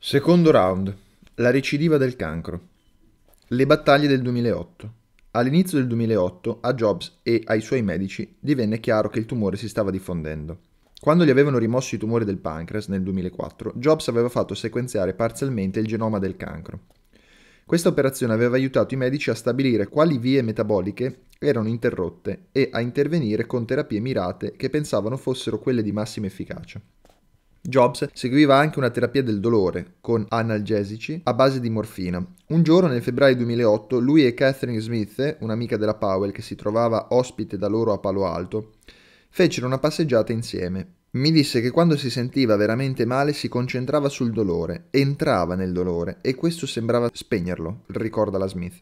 Secondo round. La recidiva del cancro. Le battaglie del 2008. All'inizio del 2008 a Jobs e ai suoi medici divenne chiaro che il tumore si stava diffondendo. Quando gli avevano rimosso i tumori del pancreas nel 2004, Jobs aveva fatto sequenziare parzialmente il genoma del cancro. Questa operazione aveva aiutato i medici a stabilire quali vie metaboliche erano interrotte e a intervenire con terapie mirate che pensavano fossero quelle di massima efficacia. Jobs seguiva anche una terapia del dolore con analgesici a base di morfina. Un giorno nel febbraio 2008 lui e Catherine Smith, un'amica della Powell che si trovava ospite da loro a Palo Alto, fecero una passeggiata insieme. Mi disse che quando si sentiva veramente male si concentrava sul dolore, entrava nel dolore e questo sembrava spegnerlo, ricorda la Smith.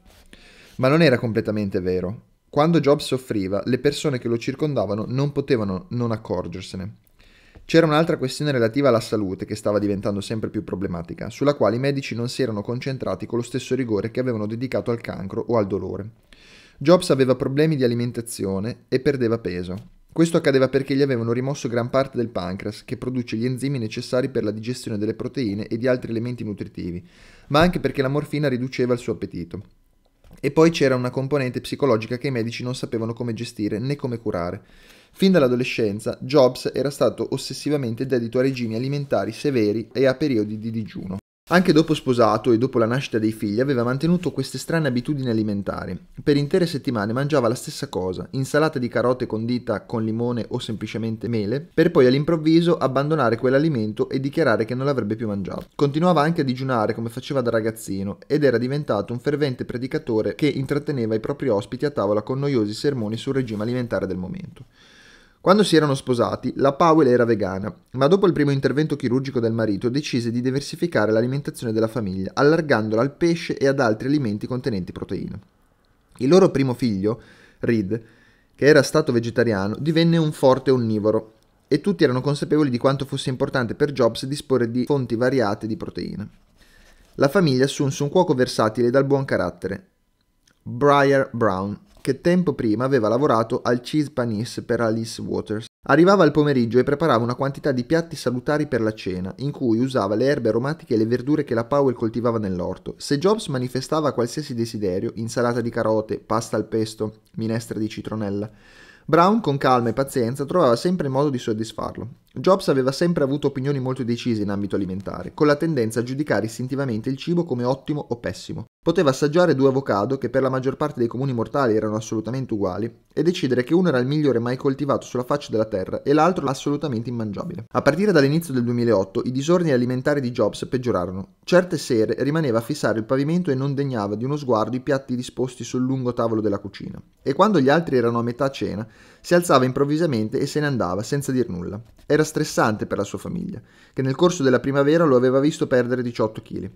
Ma non era completamente vero. Quando Jobs soffriva, le persone che lo circondavano non potevano non accorgersene. C'era un'altra questione relativa alla salute che stava diventando sempre più problematica, sulla quale i medici non si erano concentrati con lo stesso rigore che avevano dedicato al cancro o al dolore. Jobs aveva problemi di alimentazione e perdeva peso. Questo accadeva perché gli avevano rimosso gran parte del pancreas, che produce gli enzimi necessari per la digestione delle proteine e di altri elementi nutritivi, ma anche perché la morfina riduceva il suo appetito. E poi c'era una componente psicologica che i medici non sapevano come gestire né come curare. Fin dall'adolescenza, Jobs era stato ossessivamente dedito a regimi alimentari severi e a periodi di digiuno. Anche dopo sposato e dopo la nascita dei figli aveva mantenuto queste strane abitudini alimentari. Per intere settimane mangiava la stessa cosa, insalata di carote condita con limone o semplicemente mele, per poi all'improvviso abbandonare quell'alimento e dichiarare che non l'avrebbe più mangiato. Continuava anche a digiunare come faceva da ragazzino ed era diventato un fervente predicatore che intratteneva i propri ospiti a tavola con noiosi sermoni sul regime alimentare del momento. Quando si erano sposati, la Powell era vegana, ma dopo il primo intervento chirurgico del marito decise di diversificare l'alimentazione della famiglia, allargandola al pesce e ad altri alimenti contenenti proteine. Il loro primo figlio, Reed, che era stato vegetariano, divenne un forte onnivoro e tutti erano consapevoli di quanto fosse importante per Jobs disporre di fonti variate di proteine. La famiglia assunse un cuoco versatile dal buon carattere, Briar Brown, che tempo prima aveva lavorato al Cheese Panis per Alice Waters. Arrivava al pomeriggio e preparava una quantità di piatti salutari per la cena, in cui usava le erbe aromatiche e le verdure che la Powell coltivava nell'orto. Se Jobs manifestava qualsiasi desiderio, insalata di carote, pasta al pesto, minestra di citronella, Brown con calma e pazienza trovava sempre il modo di soddisfarlo. Jobs aveva sempre avuto opinioni molto decise in ambito alimentare, con la tendenza a giudicare istintivamente il cibo come ottimo o pessimo. Poteva assaggiare due avocado, che per la maggior parte dei comuni mortali erano assolutamente uguali, e decidere che uno era il migliore mai coltivato sulla faccia della terra e l'altro assolutamente immangiabile. A partire dall'inizio del 2008 i disordini alimentari di Jobs peggiorarono. Certe sere rimaneva a fissare il pavimento e non degnava di uno sguardo i piatti disposti sul lungo tavolo della cucina. E quando gli altri erano a metà cena, si alzava improvvisamente e se ne andava senza dir nulla. Era stressante per la sua famiglia, che nel corso della primavera lo aveva visto perdere 18 kg.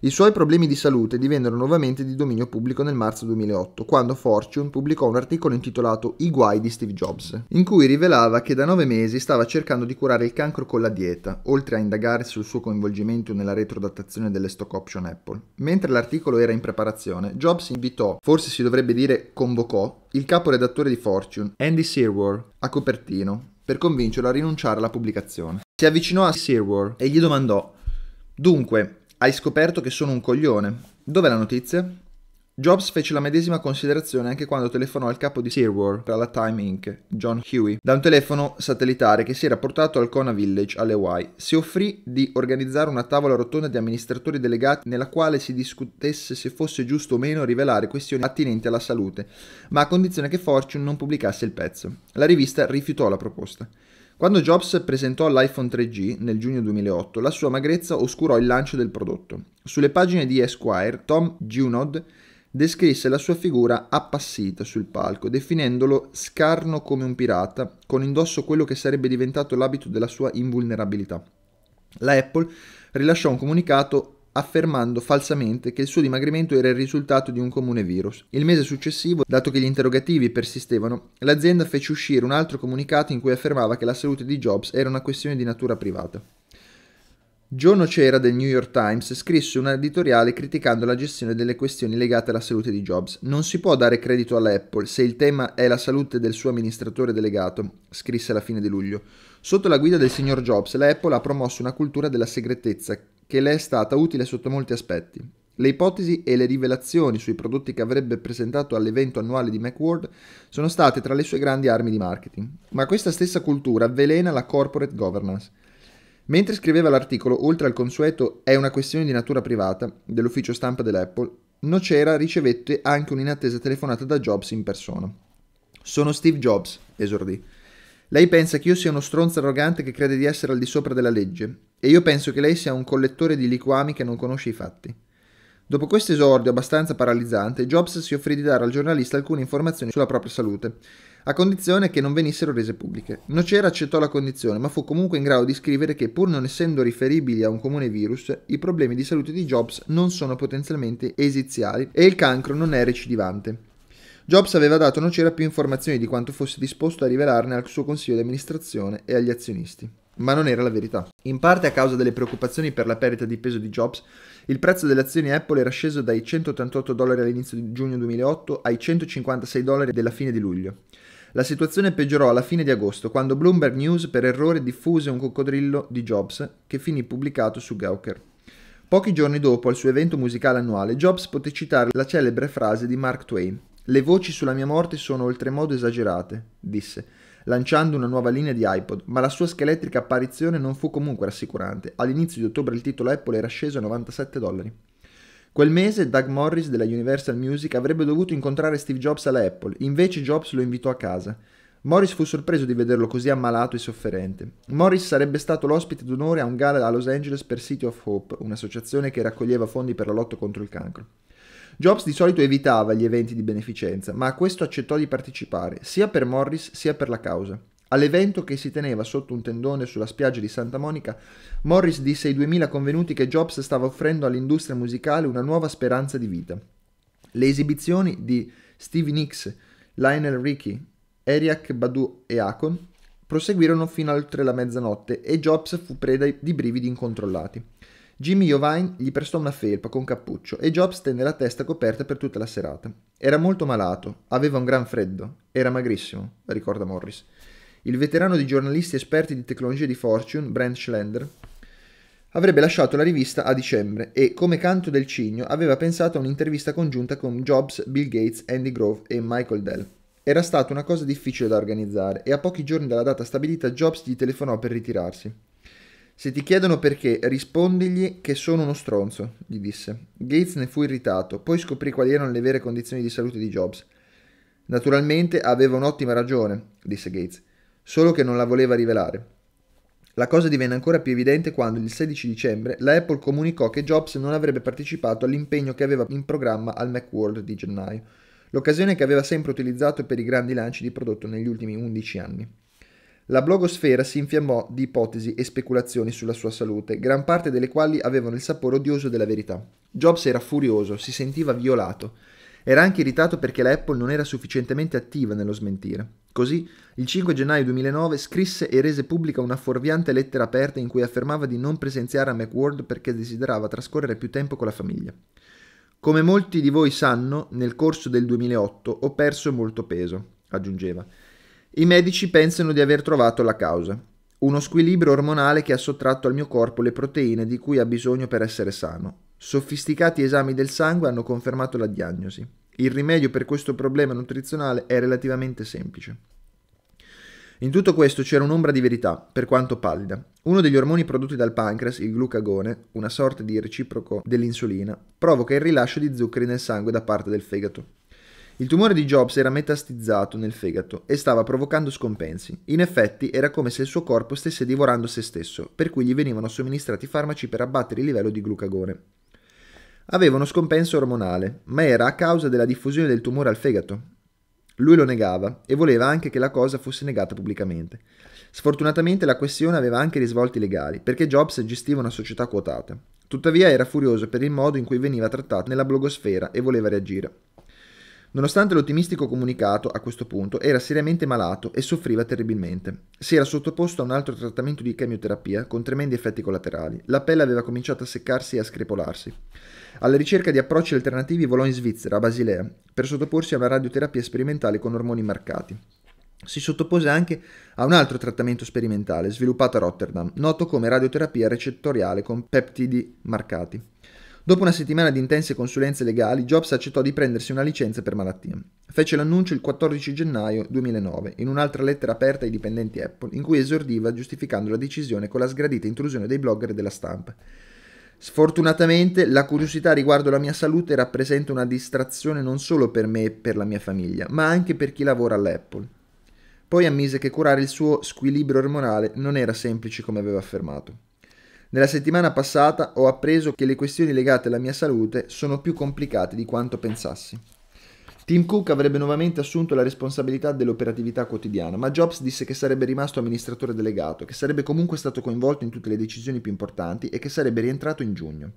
I suoi problemi di salute divennero nuovamente di dominio pubblico nel marzo 2008, quando Fortune pubblicò un articolo intitolato I guai di Steve Jobs, in cui rivelava che da nove mesi stava cercando di curare il cancro con la dieta, oltre a indagare sul suo coinvolgimento nella retrodatazione delle stock option Apple. Mentre l'articolo era in preparazione, Jobs invitò, forse si dovrebbe dire convocò, il caporedattore di Fortune, Andy Sirwar, a Copertino, per convincerlo a rinunciare alla pubblicazione. Si avvicinò a Sirwar e gli domandò Dunque, hai scoperto che sono un coglione. Dov'è la notizia? Jobs fece la medesima considerazione anche quando telefonò al capo di Searwar per la Time Inc., John Huey, da un telefono satellitare che si era portato al Kona Village, alle Hawaii. Si offrì di organizzare una tavola rotonda di amministratori delegati nella quale si discutesse se fosse giusto o meno rivelare questioni attinenti alla salute, ma a condizione che Fortune non pubblicasse il pezzo. La rivista rifiutò la proposta. Quando Jobs presentò l'iPhone 3G nel giugno 2008, la sua magrezza oscurò il lancio del prodotto. Sulle pagine di Esquire, Tom Junod descrisse la sua figura appassita sul palco, definendolo scarno come un pirata, con indosso quello che sarebbe diventato l'abito della sua invulnerabilità. La Apple rilasciò un comunicato affermando falsamente che il suo dimagrimento era il risultato di un comune virus. Il mese successivo, dato che gli interrogativi persistevano, l'azienda fece uscire un altro comunicato in cui affermava che la salute di Jobs era una questione di natura privata. John O'Cera del New York Times scrisse un editoriale criticando la gestione delle questioni legate alla salute di Jobs. Non si può dare credito all'Apple se il tema è la salute del suo amministratore delegato, scrisse alla fine di luglio. Sotto la guida del signor Jobs, la Apple ha promosso una cultura della segretezza che le è stata utile sotto molti aspetti. Le ipotesi e le rivelazioni sui prodotti che avrebbe presentato all'evento annuale di Macworld sono state tra le sue grandi armi di marketing, ma questa stessa cultura avvelena la corporate governance. Mentre scriveva l'articolo, oltre al consueto è una questione di natura privata dell'ufficio stampa dell'Apple, Nocera ricevette anche un'inattesa telefonata da Jobs in persona. Sono Steve Jobs, esordì. Lei pensa che io sia uno stronzo arrogante che crede di essere al di sopra della legge, e io penso che lei sia un collettore di liquami che non conosce i fatti. Dopo questo esordio abbastanza paralizzante, Jobs si offrì di dare al giornalista alcune informazioni sulla propria salute, a condizione che non venissero rese pubbliche. Nocera accettò la condizione, ma fu comunque in grado di scrivere che, pur non essendo riferibili a un comune virus, i problemi di salute di Jobs non sono potenzialmente esiziali e il cancro non è recidivante. Jobs aveva dato non c'era più informazioni di quanto fosse disposto a rivelarne al suo consiglio di amministrazione e agli azionisti. Ma non era la verità. In parte a causa delle preoccupazioni per la perdita di peso di Jobs, il prezzo delle azioni Apple era sceso dai 188 dollari all'inizio di giugno 2008 ai 156 dollari della fine di luglio. La situazione peggiorò alla fine di agosto, quando Bloomberg News per errore diffuse un coccodrillo di Jobs, che finì pubblicato su Gawker. Pochi giorni dopo, al suo evento musicale annuale, Jobs poté citare la celebre frase di Mark Twain. Le voci sulla mia morte sono oltremodo esagerate, disse, lanciando una nuova linea di iPod, ma la sua scheletrica apparizione non fu comunque rassicurante. All'inizio di ottobre il titolo Apple era sceso a 97 dollari. Quel mese Doug Morris della Universal Music avrebbe dovuto incontrare Steve Jobs alla Apple, invece Jobs lo invitò a casa. Morris fu sorpreso di vederlo così ammalato e sofferente. Morris sarebbe stato l'ospite d'onore a un gala a Los Angeles per City of Hope, un'associazione che raccoglieva fondi per la lotta contro il cancro. Jobs di solito evitava gli eventi di beneficenza, ma a questo accettò di partecipare, sia per Morris sia per la causa. All'evento che si teneva sotto un tendone sulla spiaggia di Santa Monica, Morris disse ai 2000 convenuti che Jobs stava offrendo all'industria musicale una nuova speranza di vita. Le esibizioni di Stevie Nicks, Lionel Ricci, Eriak Badu e Akon proseguirono fino oltre la mezzanotte e Jobs fu preda di brividi incontrollati. Jimmy Jovine gli prestò una felpa con cappuccio e Jobs tenne la testa coperta per tutta la serata. Era molto malato, aveva un gran freddo, era magrissimo, ricorda Morris. Il veterano di giornalisti esperti di tecnologia di Fortune, Brent Schlender, avrebbe lasciato la rivista a dicembre e, come canto del cigno, aveva pensato a un'intervista congiunta con Jobs, Bill Gates, Andy Grove e Michael Dell. Era stata una cosa difficile da organizzare e a pochi giorni dalla data stabilita Jobs gli telefonò per ritirarsi. Se ti chiedono perché, rispondigli che sono uno stronzo, gli disse. Gates ne fu irritato, poi scoprì quali erano le vere condizioni di salute di Jobs. Naturalmente aveva un'ottima ragione, disse Gates, solo che non la voleva rivelare. La cosa divenne ancora più evidente quando il 16 dicembre la Apple comunicò che Jobs non avrebbe partecipato all'impegno che aveva in programma al Macworld di gennaio, l'occasione che aveva sempre utilizzato per i grandi lanci di prodotto negli ultimi 11 anni. La blogosfera si infiammò di ipotesi e speculazioni sulla sua salute, gran parte delle quali avevano il sapore odioso della verità. Jobs era furioso, si sentiva violato. Era anche irritato perché la Apple non era sufficientemente attiva nello smentire. Così, il 5 gennaio 2009 scrisse e rese pubblica una fuorviante lettera aperta in cui affermava di non presenziare a Macworld perché desiderava trascorrere più tempo con la famiglia. Come molti di voi sanno, nel corso del 2008 ho perso molto peso, aggiungeva. I medici pensano di aver trovato la causa, uno squilibrio ormonale che ha sottratto al mio corpo le proteine di cui ha bisogno per essere sano. Sofisticati esami del sangue hanno confermato la diagnosi. Il rimedio per questo problema nutrizionale è relativamente semplice. In tutto questo c'era un'ombra di verità, per quanto pallida. Uno degli ormoni prodotti dal pancreas, il glucagone, una sorta di reciproco dell'insulina, provoca il rilascio di zuccheri nel sangue da parte del fegato. Il tumore di Jobs era metastizzato nel fegato e stava provocando scompensi. In effetti era come se il suo corpo stesse divorando se stesso, per cui gli venivano somministrati farmaci per abbattere il livello di glucagone. Aveva uno scompenso ormonale, ma era a causa della diffusione del tumore al fegato. Lui lo negava e voleva anche che la cosa fosse negata pubblicamente. Sfortunatamente la questione aveva anche risvolti legali, perché Jobs gestiva una società quotata. Tuttavia era furioso per il modo in cui veniva trattato nella blogosfera e voleva reagire. Nonostante l'ottimistico comunicato, a questo punto era seriamente malato e soffriva terribilmente. Si era sottoposto a un altro trattamento di chemioterapia con tremendi effetti collaterali. La pelle aveva cominciato a seccarsi e a screpolarsi. Alla ricerca di approcci alternativi volò in Svizzera, a Basilea, per sottoporsi a una radioterapia sperimentale con ormoni marcati. Si sottopose anche a un altro trattamento sperimentale sviluppato a Rotterdam, noto come radioterapia recettoriale con peptidi marcati. Dopo una settimana di intense consulenze legali, Jobs accettò di prendersi una licenza per malattia. Fece l'annuncio il 14 gennaio 2009 in un'altra lettera aperta ai dipendenti Apple, in cui esordiva giustificando la decisione con la sgradita intrusione dei blogger e della stampa. Sfortunatamente la curiosità riguardo la mia salute rappresenta una distrazione non solo per me e per la mia famiglia, ma anche per chi lavora all'Apple. Poi ammise che curare il suo squilibrio ormonale non era semplice come aveva affermato. Nella settimana passata ho appreso che le questioni legate alla mia salute sono più complicate di quanto pensassi. Tim Cook avrebbe nuovamente assunto la responsabilità dell'operatività quotidiana, ma Jobs disse che sarebbe rimasto amministratore delegato, che sarebbe comunque stato coinvolto in tutte le decisioni più importanti e che sarebbe rientrato in giugno.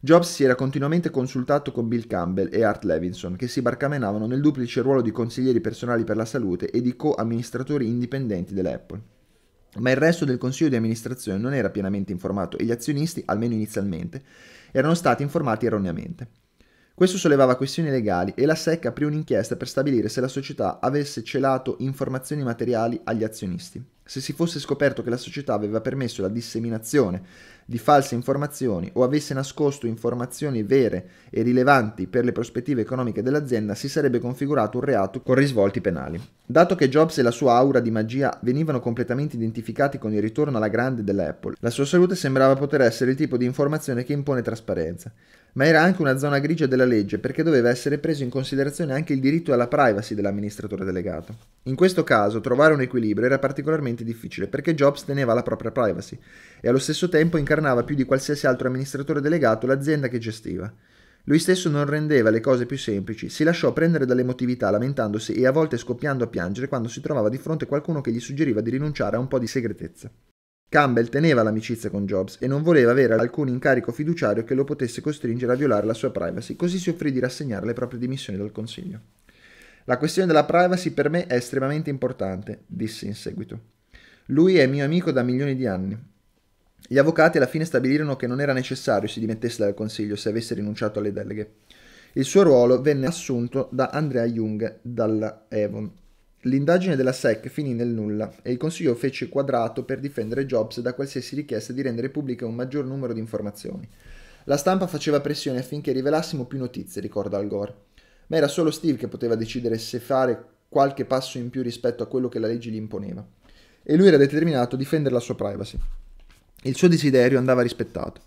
Jobs si era continuamente consultato con Bill Campbell e Art Levinson, che si barcamenavano nel duplice ruolo di consiglieri personali per la salute e di co-amministratori indipendenti dell'Apple ma il resto del consiglio di amministrazione non era pienamente informato e gli azionisti, almeno inizialmente, erano stati informati erroneamente. Questo sollevava questioni legali e la SEC aprì un'inchiesta per stabilire se la società avesse celato informazioni materiali agli azionisti. Se si fosse scoperto che la società aveva permesso la disseminazione di false informazioni o avesse nascosto informazioni vere e rilevanti per le prospettive economiche dell'azienda, si sarebbe configurato un reato con risvolti penali. Dato che Jobs e la sua aura di magia venivano completamente identificati con il ritorno alla grande dell'Apple, la sua salute sembrava poter essere il tipo di informazione che impone trasparenza ma era anche una zona grigia della legge perché doveva essere preso in considerazione anche il diritto alla privacy dell'amministratore delegato. In questo caso trovare un equilibrio era particolarmente difficile perché Jobs teneva la propria privacy e allo stesso tempo incarnava più di qualsiasi altro amministratore delegato l'azienda che gestiva. Lui stesso non rendeva le cose più semplici, si lasciò prendere dall'emotività lamentandosi e a volte scoppiando a piangere quando si trovava di fronte qualcuno che gli suggeriva di rinunciare a un po' di segretezza. Campbell teneva l'amicizia con Jobs e non voleva avere alcun incarico fiduciario che lo potesse costringere a violare la sua privacy, così si offrì di rassegnare le proprie dimissioni dal Consiglio. La questione della privacy per me è estremamente importante, disse in seguito. Lui è mio amico da milioni di anni. Gli avvocati alla fine stabilirono che non era necessario si dimettesse dal Consiglio se avesse rinunciato alle deleghe. Il suo ruolo venne assunto da Andrea Jung dalla Evon L'indagine della SEC finì nel nulla e il Consiglio fece quadrato per difendere Jobs da qualsiasi richiesta di rendere pubbliche un maggior numero di informazioni. La stampa faceva pressione affinché rivelassimo più notizie, ricorda Al Gore. Ma era solo Steve che poteva decidere se fare qualche passo in più rispetto a quello che la legge gli imponeva. E lui era determinato a difendere la sua privacy. Il suo desiderio andava rispettato.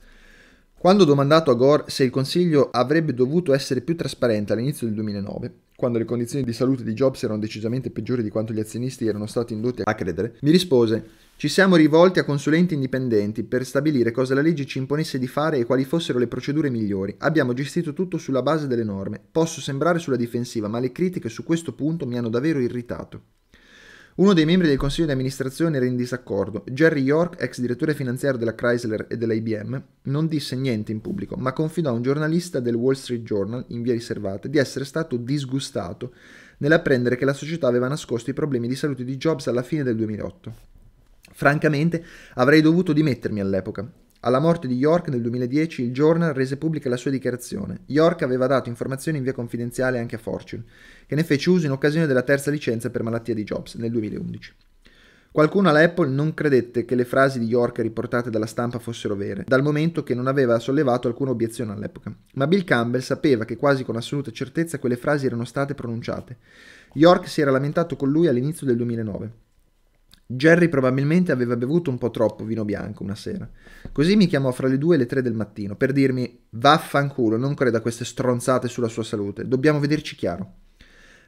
Quando domandato a Gore se il Consiglio avrebbe dovuto essere più trasparente all'inizio del 2009, quando le condizioni di salute di Jobs erano decisamente peggiori di quanto gli azionisti erano stati indotti a credere, mi rispose ci siamo rivolti a consulenti indipendenti per stabilire cosa la legge ci imponesse di fare e quali fossero le procedure migliori. Abbiamo gestito tutto sulla base delle norme. Posso sembrare sulla difensiva, ma le critiche su questo punto mi hanno davvero irritato. Uno dei membri del consiglio di amministrazione era in disaccordo. Jerry York, ex direttore finanziario della Chrysler e dell'IBM, non disse niente in pubblico, ma confidò a un giornalista del Wall Street Journal, in via riservata, di essere stato disgustato nell'apprendere che la società aveva nascosto i problemi di salute di Jobs alla fine del 2008. Francamente, avrei dovuto dimettermi all'epoca. Alla morte di York nel 2010 il Journal rese pubblica la sua dichiarazione. York aveva dato informazioni in via confidenziale anche a Fortune, che ne fece uso in occasione della terza licenza per malattia di Jobs nel 2011. Qualcuno alla Apple non credette che le frasi di York riportate dalla stampa fossero vere, dal momento che non aveva sollevato alcuna obiezione all'epoca. Ma Bill Campbell sapeva che quasi con assoluta certezza quelle frasi erano state pronunciate. York si era lamentato con lui all'inizio del 2009. Jerry probabilmente aveva bevuto un po' troppo vino bianco una sera. Così mi chiamò fra le 2 e le 3 del mattino per dirmi vaffanculo, non creda a queste stronzate sulla sua salute, dobbiamo vederci chiaro.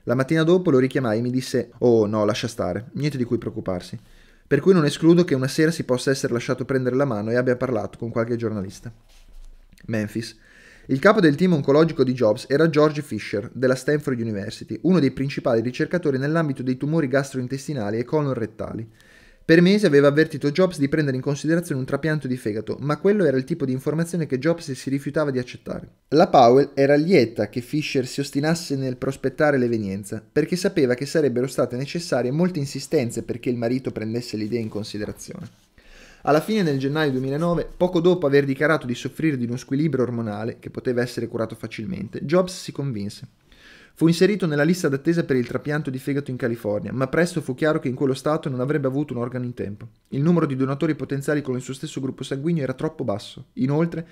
La mattina dopo lo richiamai e mi disse oh no, lascia stare, niente di cui preoccuparsi. Per cui non escludo che una sera si possa essere lasciato prendere la mano e abbia parlato con qualche giornalista. Memphis il capo del team oncologico di Jobs era George Fisher, della Stanford University, uno dei principali ricercatori nell'ambito dei tumori gastrointestinali e colon-rettali. Per mesi aveva avvertito Jobs di prendere in considerazione un trapianto di fegato, ma quello era il tipo di informazione che Jobs si rifiutava di accettare. La Powell era lieta che Fisher si ostinasse nel prospettare l'evenienza, perché sapeva che sarebbero state necessarie molte insistenze perché il marito prendesse l'idea in considerazione. Alla fine, del gennaio 2009, poco dopo aver dichiarato di soffrire di uno squilibrio ormonale che poteva essere curato facilmente, Jobs si convinse. Fu inserito nella lista d'attesa per il trapianto di fegato in California, ma presto fu chiaro che in quello stato non avrebbe avuto un organo in tempo. Il numero di donatori potenziali con il suo stesso gruppo sanguigno era troppo basso. Inoltre,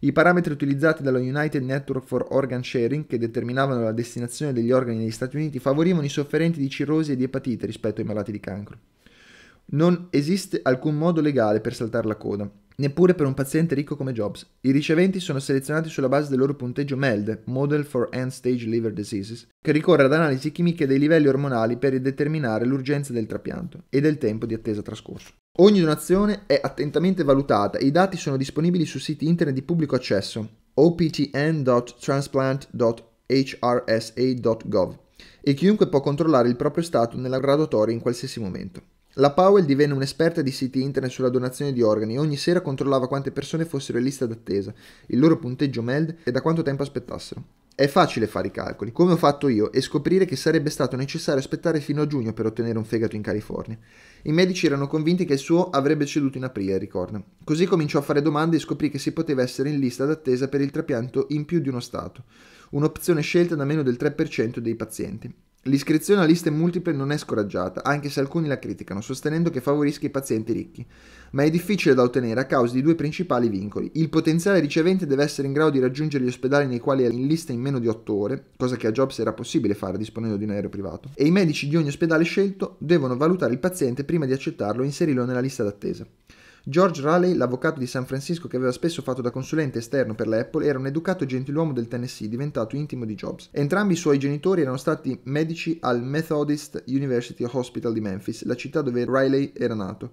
i parametri utilizzati dalla United Network for Organ Sharing, che determinavano la destinazione degli organi negli Stati Uniti, favorivano i sofferenti di cirrosi e di epatite rispetto ai malati di cancro. Non esiste alcun modo legale per saltare la coda, neppure per un paziente ricco come Jobs. I riceventi sono selezionati sulla base del loro punteggio MELD, Model for End Stage Liver Diseases, che ricorre ad analisi chimiche dei livelli ormonali per determinare l'urgenza del trapianto e del tempo di attesa trascorso. Ogni donazione è attentamente valutata e i dati sono disponibili su siti internet di pubblico accesso optn.transplant.hrsa.gov e chiunque può controllare il proprio stato nella graduatoria in qualsiasi momento. La Powell divenne un'esperta di siti internet sulla donazione di organi e ogni sera controllava quante persone fossero in lista d'attesa, il loro punteggio MELD e da quanto tempo aspettassero. È facile fare i calcoli, come ho fatto io, e scoprire che sarebbe stato necessario aspettare fino a giugno per ottenere un fegato in California. I medici erano convinti che il suo avrebbe ceduto in aprile, ricorda. Così cominciò a fare domande e scoprì che si poteva essere in lista d'attesa per il trapianto in più di uno Stato, un'opzione scelta da meno del 3% dei pazienti. L'iscrizione a liste multiple non è scoraggiata, anche se alcuni la criticano, sostenendo che favorisca i pazienti ricchi, ma è difficile da ottenere a causa di due principali vincoli. Il potenziale ricevente deve essere in grado di raggiungere gli ospedali nei quali è in lista in meno di 8 ore, cosa che a Jobs era possibile fare disponendo di un aereo privato, e i medici di ogni ospedale scelto devono valutare il paziente prima di accettarlo e inserirlo nella lista d'attesa. George Raleigh, l'avvocato di San Francisco che aveva spesso fatto da consulente esterno per l'Apple, era un educato gentiluomo del Tennessee diventato intimo di Jobs. Entrambi i suoi genitori erano stati medici al Methodist University Hospital di Memphis, la città dove Raleigh era nato.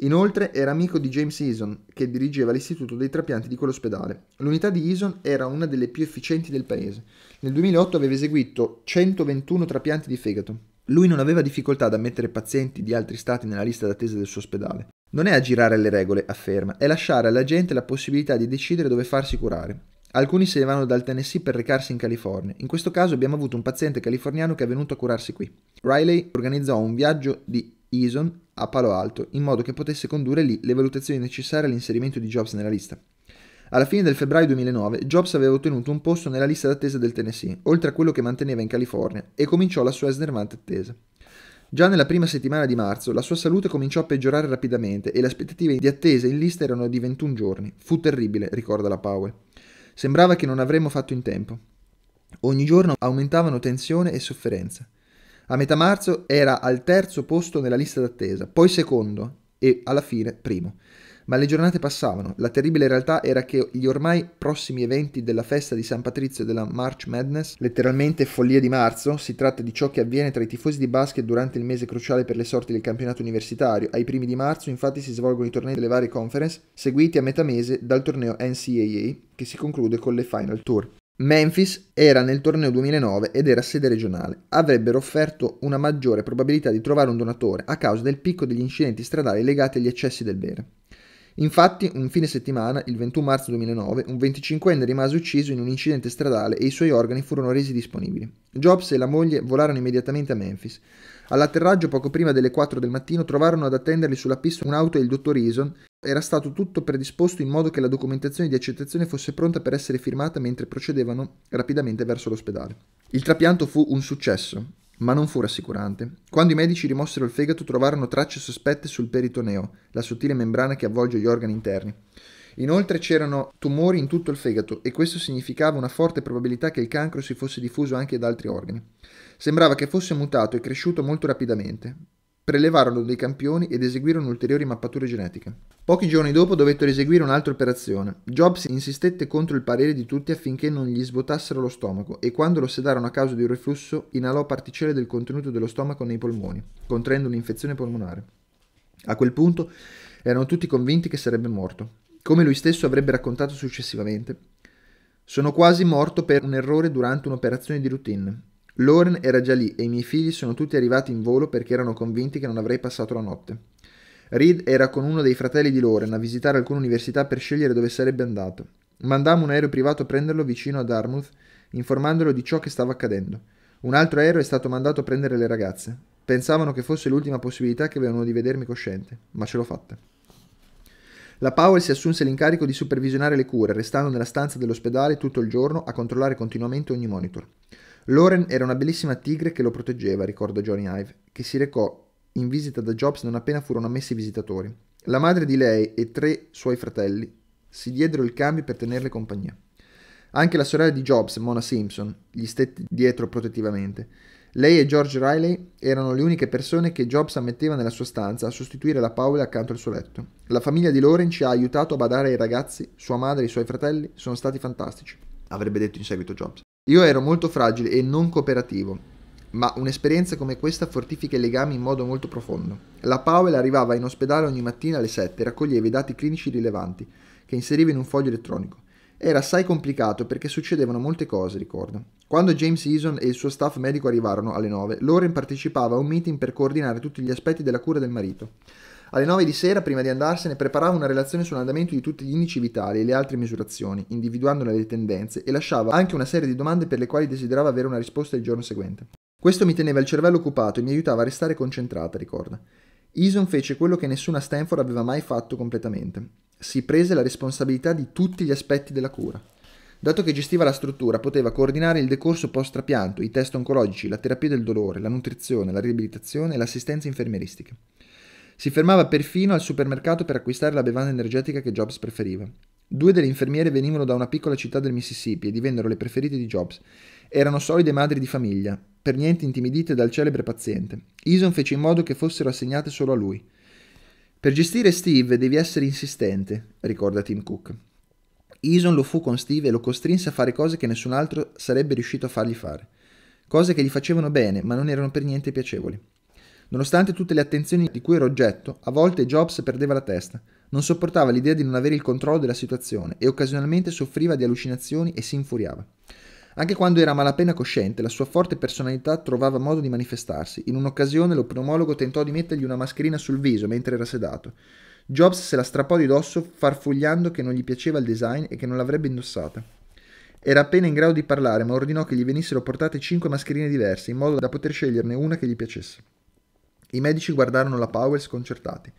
Inoltre era amico di James Eason, che dirigeva l'istituto dei trapianti di quell'ospedale. L'unità di Eason era una delle più efficienti del paese. Nel 2008 aveva eseguito 121 trapianti di fegato. Lui non aveva difficoltà ad ammettere pazienti di altri stati nella lista d'attesa del suo ospedale. Non è aggirare le regole, afferma, è lasciare alla gente la possibilità di decidere dove farsi curare. Alcuni se ne vanno dal Tennessee per recarsi in California. In questo caso abbiamo avuto un paziente californiano che è venuto a curarsi qui. Riley organizzò un viaggio di Eason a Palo Alto in modo che potesse condurre lì le valutazioni necessarie all'inserimento di Jobs nella lista. Alla fine del febbraio 2009 Jobs aveva ottenuto un posto nella lista d'attesa del Tennessee, oltre a quello che manteneva in California, e cominciò la sua snervante attesa. Già nella prima settimana di marzo la sua salute cominciò a peggiorare rapidamente e le aspettative di attesa in lista erano di 21 giorni. Fu terribile, ricorda la Powell. Sembrava che non avremmo fatto in tempo. Ogni giorno aumentavano tensione e sofferenza. A metà marzo era al terzo posto nella lista d'attesa, poi secondo e alla fine primo. Ma le giornate passavano, la terribile realtà era che gli ormai prossimi eventi della festa di San Patrizio e della March Madness, letteralmente follia di marzo, si tratta di ciò che avviene tra i tifosi di basket durante il mese cruciale per le sorti del campionato universitario. Ai primi di marzo infatti si svolgono i tornei delle varie conference, seguiti a metà mese dal torneo NCAA, che si conclude con le Final Tour. Memphis era nel torneo 2009 ed era sede regionale. Avrebbero offerto una maggiore probabilità di trovare un donatore a causa del picco degli incidenti stradali legati agli eccessi del bere. Infatti, un fine settimana, il 21 marzo 2009, un 25enne rimase ucciso in un incidente stradale e i suoi organi furono resi disponibili. Jobs e la moglie volarono immediatamente a Memphis. All'atterraggio poco prima delle 4 del mattino trovarono ad attenderli sulla pista un'auto e il dottor Eason. Era stato tutto predisposto in modo che la documentazione di accettazione fosse pronta per essere firmata mentre procedevano rapidamente verso l'ospedale. Il trapianto fu un successo ma non fu rassicurante. Quando i medici rimossero il fegato trovarono tracce sospette sul peritoneo, la sottile membrana che avvolge gli organi interni. Inoltre c'erano tumori in tutto il fegato e questo significava una forte probabilità che il cancro si fosse diffuso anche ad altri organi. Sembrava che fosse mutato e cresciuto molto rapidamente prelevarono dei campioni ed eseguirono ulteriori mappature genetiche. Pochi giorni dopo dovettero eseguire un'altra operazione. Jobs insistette contro il parere di tutti affinché non gli svuotassero lo stomaco e quando lo sedarono a causa di un reflusso inalò particelle del contenuto dello stomaco nei polmoni, contraendo un'infezione polmonare. A quel punto erano tutti convinti che sarebbe morto. Come lui stesso avrebbe raccontato successivamente, sono quasi morto per un errore durante un'operazione di routine. Lauren era già lì e i miei figli sono tutti arrivati in volo perché erano convinti che non avrei passato la notte. Reed era con uno dei fratelli di Lauren a visitare alcune università per scegliere dove sarebbe andato. Mandammo un aereo privato a prenderlo vicino a Dartmouth, informandolo di ciò che stava accadendo. Un altro aereo è stato mandato a prendere le ragazze. Pensavano che fosse l'ultima possibilità che avevano di vedermi cosciente, ma ce l'ho fatta. La Powell si assunse l'incarico di supervisionare le cure, restando nella stanza dell'ospedale tutto il giorno a controllare continuamente ogni monitor. Lauren era una bellissima tigre che lo proteggeva, ricorda Johnny Hive, che si recò in visita da Jobs non appena furono ammessi i visitatori. La madre di lei e tre suoi fratelli si diedero il cambio per tenerle compagnia. Anche la sorella di Jobs, Mona Simpson, gli stette dietro protettivamente. Lei e George Riley erano le uniche persone che Jobs ammetteva nella sua stanza a sostituire la Paola accanto al suo letto. La famiglia di Lauren ci ha aiutato a badare ai ragazzi, sua madre e i suoi fratelli sono stati fantastici, avrebbe detto in seguito Jobs. Io ero molto fragile e non cooperativo, ma un'esperienza come questa fortifica i legami in modo molto profondo. La Powell arrivava in ospedale ogni mattina alle 7 e raccoglieva i dati clinici rilevanti, che inseriva in un foglio elettronico. Era assai complicato perché succedevano molte cose, ricordo. Quando James Eason e il suo staff medico arrivarono alle 9, Lauren partecipava a un meeting per coordinare tutti gli aspetti della cura del marito. Alle 9 di sera, prima di andarsene, preparava una relazione sull'andamento di tutti gli indici vitali e le altre misurazioni, individuandone le tendenze, e lasciava anche una serie di domande per le quali desiderava avere una risposta il giorno seguente. Questo mi teneva il cervello occupato e mi aiutava a restare concentrata, ricorda. Eason fece quello che nessuna Stanford aveva mai fatto completamente. Si prese la responsabilità di tutti gli aspetti della cura. Dato che gestiva la struttura, poteva coordinare il decorso post-trapianto, i test oncologici, la terapia del dolore, la nutrizione, la riabilitazione e l'assistenza infermieristica. Si fermava perfino al supermercato per acquistare la bevanda energetica che Jobs preferiva. Due delle infermiere venivano da una piccola città del Mississippi e divennero le preferite di Jobs. Erano solide madri di famiglia, per niente intimidite dal celebre paziente. Ison fece in modo che fossero assegnate solo a lui. Per gestire Steve devi essere insistente, ricorda Tim Cook. Ison lo fu con Steve e lo costrinse a fare cose che nessun altro sarebbe riuscito a fargli fare. Cose che gli facevano bene, ma non erano per niente piacevoli. Nonostante tutte le attenzioni di cui era oggetto, a volte Jobs perdeva la testa, non sopportava l'idea di non avere il controllo della situazione e occasionalmente soffriva di allucinazioni e si infuriava. Anche quando era malapena cosciente, la sua forte personalità trovava modo di manifestarsi. In un'occasione l'opnomologo tentò di mettergli una mascherina sul viso mentre era sedato. Jobs se la strappò di dosso farfugliando che non gli piaceva il design e che non l'avrebbe indossata. Era appena in grado di parlare, ma ordinò che gli venissero portate cinque mascherine diverse, in modo da poter sceglierne una che gli piacesse. I medici guardarono la Powell sconcertati.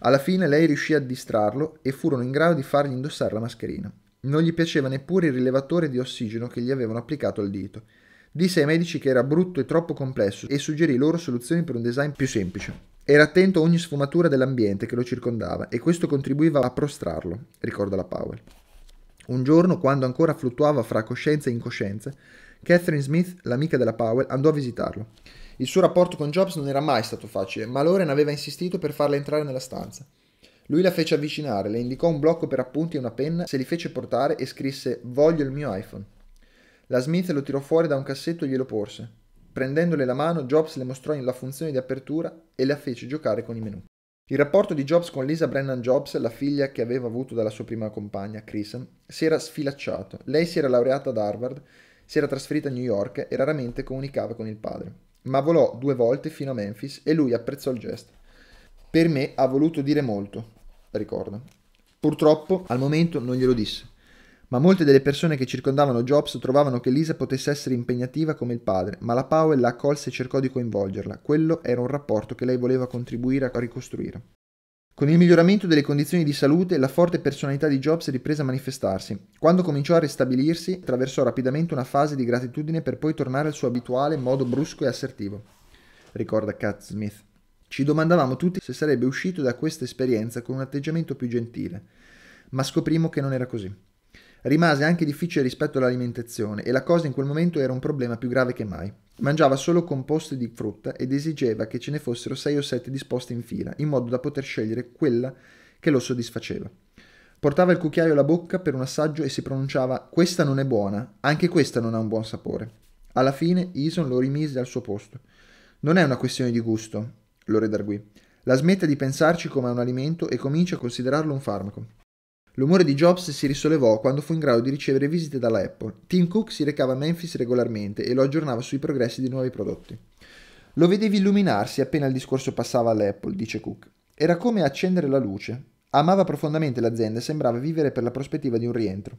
Alla fine lei riuscì a distrarlo e furono in grado di fargli indossare la mascherina. Non gli piaceva neppure il rilevatore di ossigeno che gli avevano applicato al dito. Disse ai medici che era brutto e troppo complesso e suggerì loro soluzioni per un design più semplice. Era attento a ogni sfumatura dell'ambiente che lo circondava e questo contribuiva a prostrarlo, ricorda la Powell. Un giorno, quando ancora fluttuava fra coscienza e incoscienza, Catherine Smith, l'amica della Powell, andò a visitarlo. Il suo rapporto con Jobs non era mai stato facile, ma Loren aveva insistito per farla entrare nella stanza. Lui la fece avvicinare, le indicò un blocco per appunti e una penna, se li fece portare e scrisse Voglio il mio iPhone. La Smith lo tirò fuori da un cassetto e glielo porse. Prendendole la mano, Jobs le mostrò la funzione di apertura e la fece giocare con i menu. Il rapporto di Jobs con Lisa Brennan Jobs, la figlia che aveva avuto dalla sua prima compagna, Kristen, si era sfilacciato. Lei si era laureata ad Harvard, si era trasferita a New York e raramente comunicava con il padre ma volò due volte fino a Memphis e lui apprezzò il gesto. Per me ha voluto dire molto, ricordo. Purtroppo al momento non glielo disse, ma molte delle persone che circondavano Jobs trovavano che Lisa potesse essere impegnativa come il padre, ma la Powell la accolse e cercò di coinvolgerla. Quello era un rapporto che lei voleva contribuire a ricostruire. Con il miglioramento delle condizioni di salute, la forte personalità di Jobs riprese a manifestarsi. Quando cominciò a ristabilirsi, attraversò rapidamente una fase di gratitudine per poi tornare al suo abituale modo brusco e assertivo. Ricorda Cat Smith. Ci domandavamo tutti se sarebbe uscito da questa esperienza con un atteggiamento più gentile, ma scoprimo che non era così. Rimase anche difficile rispetto all'alimentazione e la cosa in quel momento era un problema più grave che mai. Mangiava solo composti di frutta ed esigeva che ce ne fossero 6 o 7 disposte in fila, in modo da poter scegliere quella che lo soddisfaceva. Portava il cucchiaio alla bocca per un assaggio e si pronunciava Questa non è buona, anche questa non ha un buon sapore. Alla fine Ison lo rimise al suo posto. Non è una questione di gusto, lo redarguì. La smetta di pensarci come a un alimento e comincia a considerarlo un farmaco. L'umore di Jobs si risollevò quando fu in grado di ricevere visite dalla Apple. Tim Cook si recava a Memphis regolarmente e lo aggiornava sui progressi dei nuovi prodotti. Lo vedevi illuminarsi appena il discorso passava all'Apple, dice Cook. Era come accendere la luce. Amava profondamente l'azienda e sembrava vivere per la prospettiva di un rientro.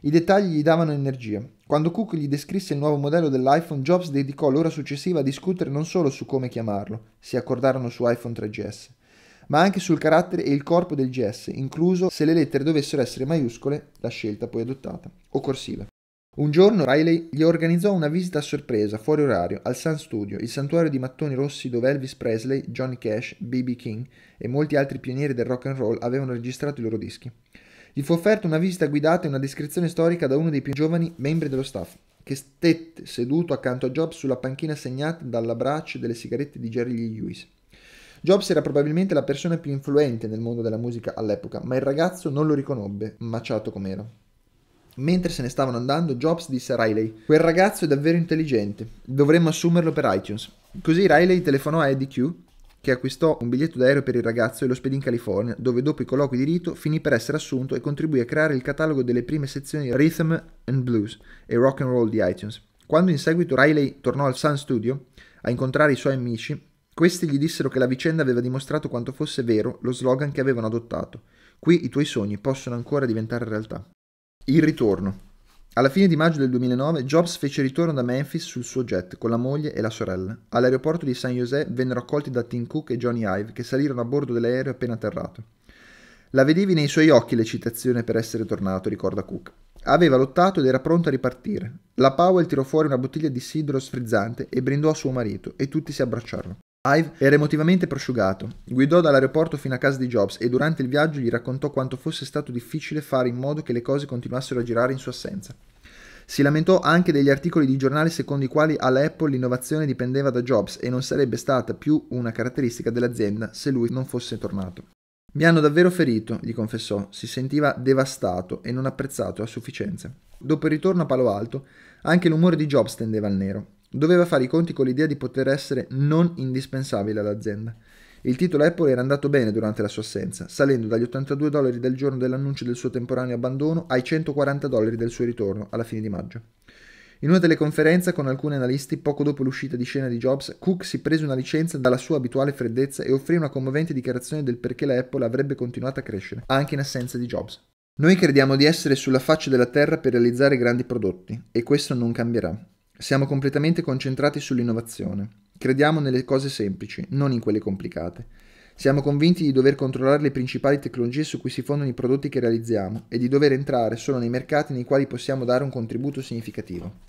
I dettagli gli davano energia. Quando Cook gli descrisse il nuovo modello dell'iPhone, Jobs dedicò l'ora successiva a discutere non solo su come chiamarlo, si accordarono su iPhone 3GS, ma anche sul carattere e il corpo del GS, incluso se le lettere dovessero essere maiuscole, la scelta poi adottata, o corsive. Un giorno Riley gli organizzò una visita a sorpresa, fuori orario, al Sun Studio, il santuario di mattoni rossi dove Elvis Presley, Johnny Cash, B.B. King e molti altri pionieri del rock and roll avevano registrato i loro dischi. Gli fu offerta una visita guidata e una descrizione storica da uno dei più giovani membri dello staff, che stette seduto accanto a Job sulla panchina segnata dall'abbraccio delle sigarette di Jerry Lee Lewis. Jobs era probabilmente la persona più influente nel mondo della musica all'epoca, ma il ragazzo non lo riconobbe, maciato com'era. Mentre se ne stavano andando, Jobs disse a Riley: Quel ragazzo è davvero intelligente, dovremmo assumerlo per iTunes. Così Riley telefonò a Eddie Q, che acquistò un biglietto d'aereo per il ragazzo e lo spedì in California, dove dopo i colloqui di rito finì per essere assunto e contribuì a creare il catalogo delle prime sezioni Rhythm and Blues e Rock and Roll di iTunes. Quando in seguito Riley tornò al Sun Studio a incontrare i suoi amici, questi gli dissero che la vicenda aveva dimostrato quanto fosse vero lo slogan che avevano adottato. Qui i tuoi sogni possono ancora diventare realtà. Il ritorno. Alla fine di maggio del 2009 Jobs fece ritorno da Memphis sul suo jet con la moglie e la sorella. All'aeroporto di San José vennero accolti da Tim Cook e Johnny Ive che salirono a bordo dell'aereo appena atterrato. La vedevi nei suoi occhi l'eccitazione per essere tornato, ricorda Cook. Aveva lottato ed era pronto a ripartire. La Powell tirò fuori una bottiglia di sidro sfrizzante e brindò a suo marito e tutti si abbracciarono. Ive era emotivamente prosciugato. Guidò dall'aeroporto fino a casa di Jobs e durante il viaggio gli raccontò quanto fosse stato difficile fare in modo che le cose continuassero a girare in sua assenza. Si lamentò anche degli articoli di giornale secondo i quali all'Apple l'innovazione dipendeva da Jobs e non sarebbe stata più una caratteristica dell'azienda se lui non fosse tornato. Mi hanno davvero ferito, gli confessò, si sentiva devastato e non apprezzato a sufficienza. Dopo il ritorno a Palo Alto, anche l'umore di Jobs tendeva al nero. Doveva fare i conti con l'idea di poter essere non indispensabile all'azienda. Il titolo Apple era andato bene durante la sua assenza, salendo dagli 82 dollari del giorno dell'annuncio del suo temporaneo abbandono ai 140 dollari del suo ritorno alla fine di maggio. In una teleconferenza con alcuni analisti, poco dopo l'uscita di scena di Jobs, Cook si prese una licenza dalla sua abituale freddezza e offrì una commovente dichiarazione del perché la Apple avrebbe continuato a crescere, anche in assenza di Jobs. Noi crediamo di essere sulla faccia della terra per realizzare grandi prodotti, e questo non cambierà. Siamo completamente concentrati sull'innovazione. Crediamo nelle cose semplici, non in quelle complicate. Siamo convinti di dover controllare le principali tecnologie su cui si fondano i prodotti che realizziamo e di dover entrare solo nei mercati nei quali possiamo dare un contributo significativo.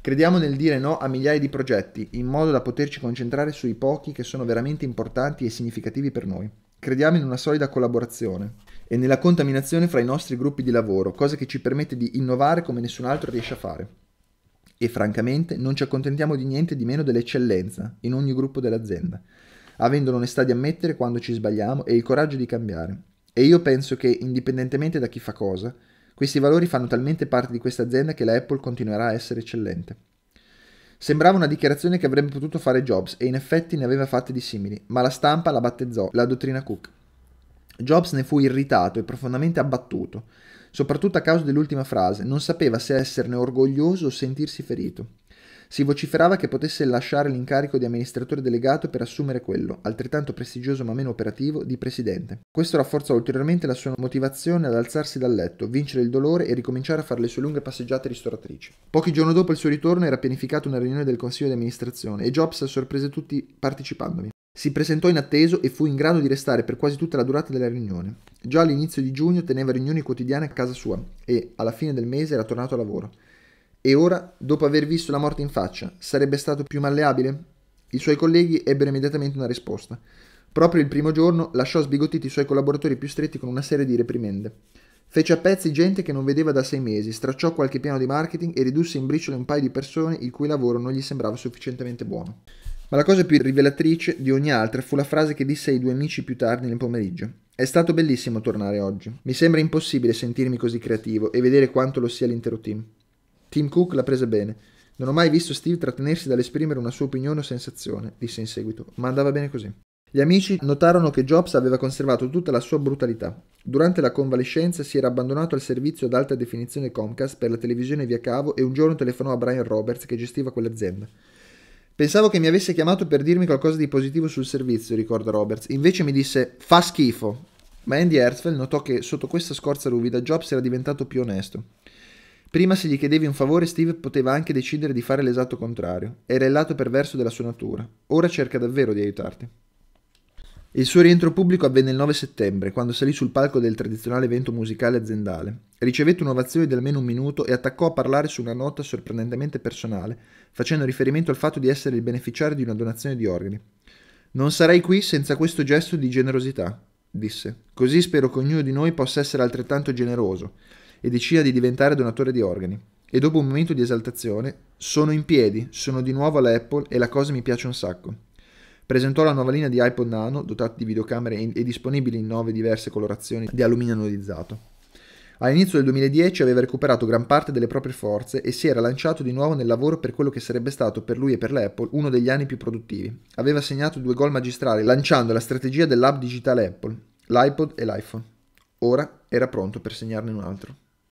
Crediamo nel dire no a migliaia di progetti, in modo da poterci concentrare sui pochi che sono veramente importanti e significativi per noi. Crediamo in una solida collaborazione e nella contaminazione fra i nostri gruppi di lavoro, cosa che ci permette di innovare come nessun altro riesce a fare. E francamente non ci accontentiamo di niente di meno dell'eccellenza in ogni gruppo dell'azienda, avendo l'onestà di ammettere quando ci sbagliamo e il coraggio di cambiare. E io penso che, indipendentemente da chi fa cosa, questi valori fanno talmente parte di questa azienda che la Apple continuerà a essere eccellente. Sembrava una dichiarazione che avrebbe potuto fare Jobs e in effetti ne aveva fatte di simili, ma la stampa la battezzò la dottrina Cook. Jobs ne fu irritato e profondamente abbattuto, soprattutto a causa dell'ultima frase, non sapeva se esserne orgoglioso o sentirsi ferito. Si vociferava che potesse lasciare l'incarico di amministratore delegato per assumere quello, altrettanto prestigioso ma meno operativo, di presidente. Questo rafforzò ulteriormente la sua motivazione ad alzarsi dal letto, vincere il dolore e ricominciare a fare le sue lunghe passeggiate ristoratrici. Pochi giorni dopo il suo ritorno era pianificata una riunione del consiglio di amministrazione e Jobs sorprese tutti partecipandovi. Si presentò in inatteso e fu in grado di restare per quasi tutta la durata della riunione. Già all'inizio di giugno teneva riunioni quotidiane a casa sua e alla fine del mese era tornato a lavoro. E ora, dopo aver visto la morte in faccia, sarebbe stato più malleabile? I suoi colleghi ebbero immediatamente una risposta. Proprio il primo giorno lasciò sbigottiti i suoi collaboratori più stretti con una serie di reprimende. Fece a pezzi gente che non vedeva da sei mesi, stracciò qualche piano di marketing e ridusse in briciole un paio di persone il cui lavoro non gli sembrava sufficientemente buono. Ma la cosa più rivelatrice di ogni altra fu la frase che disse ai due amici più tardi nel pomeriggio. È stato bellissimo tornare oggi. Mi sembra impossibile sentirmi così creativo e vedere quanto lo sia l'intero team. Tim Cook l'ha presa bene. Non ho mai visto Steve trattenersi dall'esprimere una sua opinione o sensazione, disse in seguito, ma andava bene così. Gli amici notarono che Jobs aveva conservato tutta la sua brutalità. Durante la convalescenza si era abbandonato al servizio ad alta definizione Comcast per la televisione via cavo e un giorno telefonò a Brian Roberts che gestiva quell'azienda. Pensavo che mi avesse chiamato per dirmi qualcosa di positivo sul servizio, ricorda Roberts. Invece mi disse fa schifo. Ma Andy Herzfeld notò che sotto questa scorza ruvida Jobs era diventato più onesto. Prima se gli chiedevi un favore Steve poteva anche decidere di fare l'esatto contrario. Era il lato perverso della sua natura. Ora cerca davvero di aiutarti. Il suo rientro pubblico avvenne il 9 settembre, quando salì sul palco del tradizionale evento musicale aziendale. Ricevette un'ovazione di almeno un minuto e attaccò a parlare su una nota sorprendentemente personale, facendo riferimento al fatto di essere il beneficiario di una donazione di organi. Non sarei qui senza questo gesto di generosità, disse. Così spero che ognuno di noi possa essere altrettanto generoso e decida di diventare donatore di organi. E dopo un momento di esaltazione, sono in piedi, sono di nuovo all'Apple e la cosa mi piace un sacco presentò la nuova linea di iPod Nano, dotata di videocamere e disponibili in nove diverse colorazioni di alluminio anodizzato. All'inizio del 2010 aveva recuperato gran parte delle proprie forze e si era lanciato di nuovo nel lavoro per quello che sarebbe stato per lui e per l'Apple uno degli anni più produttivi. Aveva segnato due gol magistrali lanciando la strategia dell'app digitale Apple, l'iPod e l'iPhone. Ora era pronto per segnarne un altro.